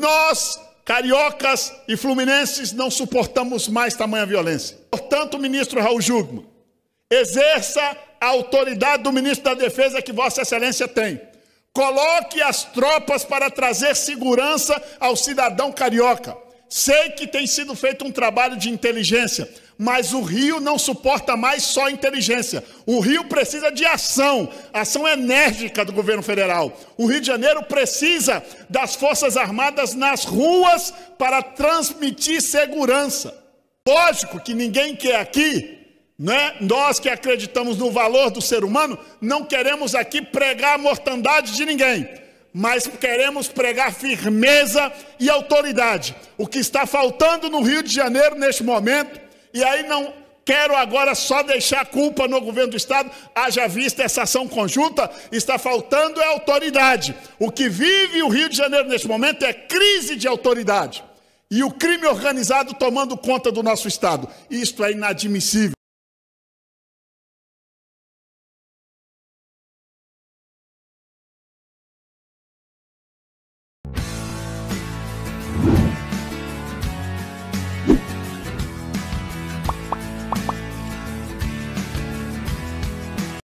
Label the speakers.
Speaker 1: Nós, cariocas
Speaker 2: e fluminenses, não suportamos mais tamanha violência. Portanto, ministro Raul Jugman, exerça a autoridade do ministro da Defesa que Vossa Excelência tem. Coloque as tropas para trazer segurança ao cidadão carioca. Sei que tem sido feito um trabalho de inteligência, mas o rio não suporta mais só inteligência. O rio precisa de ação, ação enérgica do governo federal. O Rio de Janeiro precisa das Forças Armadas nas ruas para transmitir segurança. Lógico que ninguém quer é aqui, né? Nós que acreditamos no valor do ser humano, não queremos aqui pregar a mortandade de ninguém mas queremos pregar firmeza e autoridade. O que está faltando no Rio de Janeiro neste momento e aí não quero agora só deixar a culpa no governo do Estado, haja vista essa ação conjunta, está faltando é autoridade. O que vive o Rio de Janeiro neste momento é crise de autoridade. E o
Speaker 1: crime organizado tomando conta do nosso Estado. Isto é inadmissível.